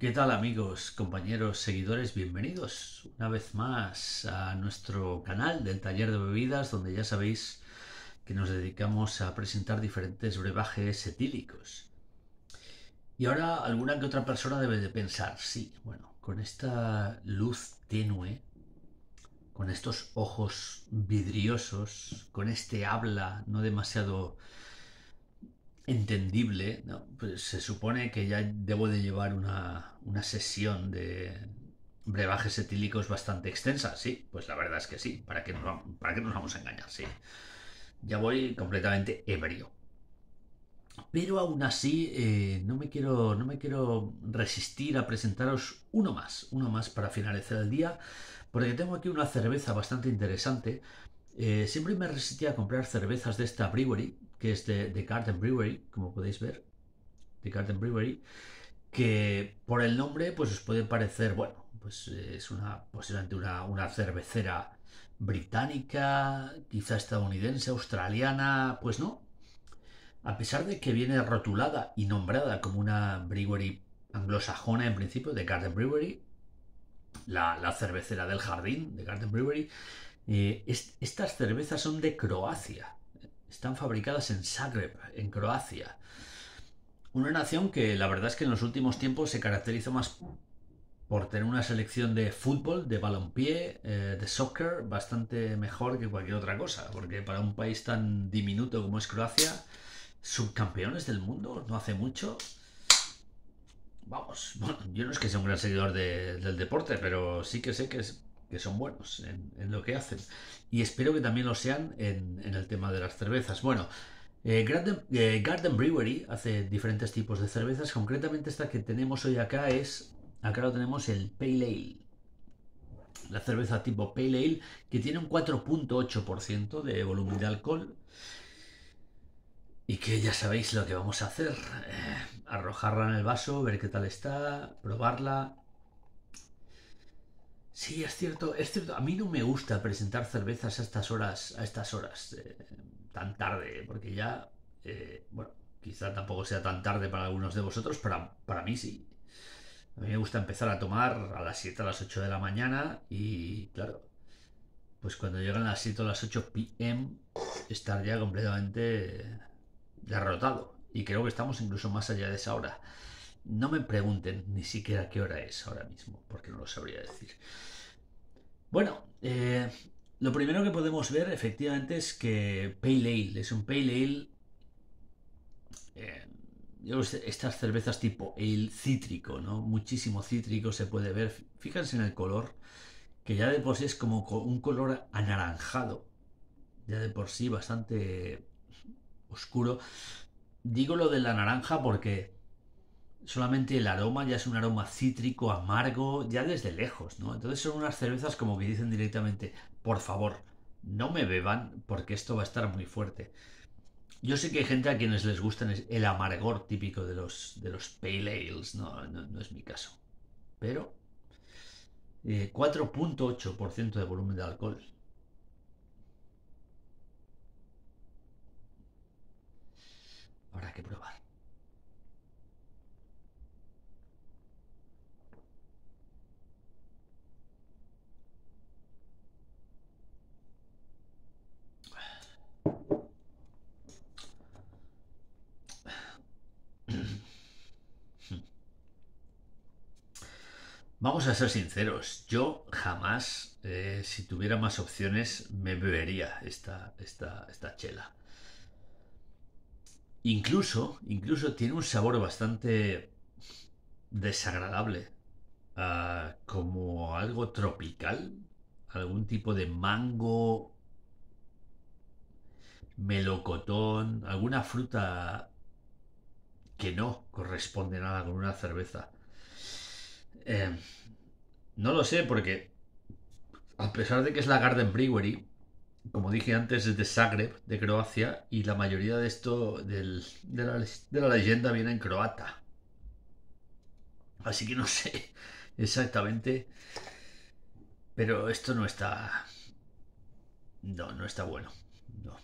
¿Qué tal amigos, compañeros, seguidores? Bienvenidos una vez más a nuestro canal del taller de bebidas donde ya sabéis que nos dedicamos a presentar diferentes brebajes etílicos. Y ahora alguna que otra persona debe de pensar, sí, bueno, con esta luz tenue, con estos ojos vidriosos, con este habla no demasiado entendible, ¿no? Pues se supone que ya debo de llevar una, sesión de brebajes etílicos bastante extensa, sí, pues la verdad es que sí, ¿para qué nos, para nos vamos a engañar? Sí, ya voy completamente ebrio. Pero aún así, eh, no, me quiero, no me quiero resistir a presentaros uno más, uno más para finalizar el día, porque tengo aquí una cerveza bastante interesante eh, siempre me resistía a comprar cervezas de esta brewery, que es de, The Garden Brewery, como podéis ver. De Garden Brewery. Que por el nombre, pues os puede parecer, bueno, pues eh, es una, posiblemente una, una cervecera británica, quizá estadounidense, australiana, pues no. A pesar de que viene rotulada y nombrada como una brewery anglosajona en principio, de Garden Brewery, la, la cervecera del jardín de Garden Brewery, eh, estas cervezas son de Croacia. Están fabricadas en Zagreb, en Croacia. Una nación que la verdad es que en los últimos tiempos se caracterizó más por tener una selección de fútbol, de balompié, eh, de soccer bastante mejor que cualquier otra cosa, porque para un país tan diminuto como es Croacia, subcampeones del mundo no hace mucho. Vamos, yo no es que sea un gran seguidor del deporte, pero sí que sé que es que son buenos en, lo que hacen. Y espero que también lo sean en, el tema de las cervezas. Bueno, eh, eh, Garden, Brewery hace diferentes tipos de cervezas. Concretamente esta que tenemos hoy acá es, acá lo tenemos el Pale Ale. La cerveza tipo Pale Ale que tiene un 4.8% de volumen de alcohol. Y que ya sabéis lo que vamos a hacer. Eh, arrojarla en el vaso, ver qué tal está, probarla Sí, es cierto, es cierto. A mí no me gusta presentar cervezas a estas horas, a estas horas eh, tan tarde, eh, porque ya, eh, bueno, quizá tampoco sea tan tarde para algunos de vosotros, pero para mí sí. A mí me gusta empezar a tomar a las 7, a las 8 de la mañana y, claro, pues cuando llegan las 7 o las 8 pm, estar ya completamente derrotado. Y creo que estamos incluso más allá de esa hora. No me pregunten ni siquiera qué hora es ahora mismo, porque no lo sabría decir. Bueno, eh, lo primero que podemos ver efectivamente es que Pale Ale es un Pale Ale. Eh, este, estas cervezas tipo ale cítrico, ¿no? Muchísimo cítrico se puede ver. Fíjense en el color, que ya de por sí es como un color anaranjado. Ya de por sí bastante oscuro. Digo lo de la naranja porque solamente el aroma ya es un aroma cítrico, amargo, ya desde lejos, ¿no? Entonces son unas cervezas como que dicen directamente, por favor, no me beban porque esto va a estar muy fuerte. Yo sé que hay gente a quienes les gusta el amargor típico de los, de los pale ales, no, es mi caso. Pero 4.8% eh, de volumen de alcohol. Habrá que probar. Vamos a ser sinceros, yo jamás, eh, si tuviera más opciones, me bebería esta, esta chela. Incluso, incluso tiene un sabor bastante desagradable, ah, como algo tropical, algún tipo de mango, melocotón, alguna fruta que no corresponde nada con una cerveza. Eh, no lo sé, porque a pesar de que es la Garden Brewery, como dije antes, es de Zagreb, de Croacia, y la mayoría de esto de, la, de, la, leyenda viene en croata. Así que no sé exactamente. Pero esto no está. No, no está bueno. No.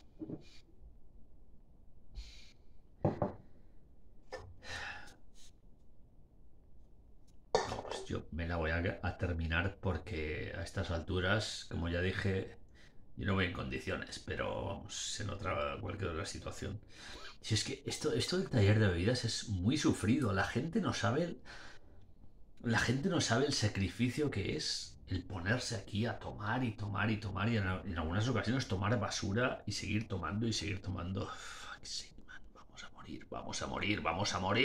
yo me la voy a, terminar porque a estas alturas, como ya dije, yo no voy en condiciones, pero vamos, en otra cualquier otra situación. Si es que esto, esto del taller de bebidas es muy sufrido, la gente no sabe. la gente no sabe el sacrificio que es el ponerse aquí a tomar y tomar y tomar y en, algunas ocasiones tomar basura y seguir tomando y seguir tomando. vamos a morir, vamos a morir, vamos a morir.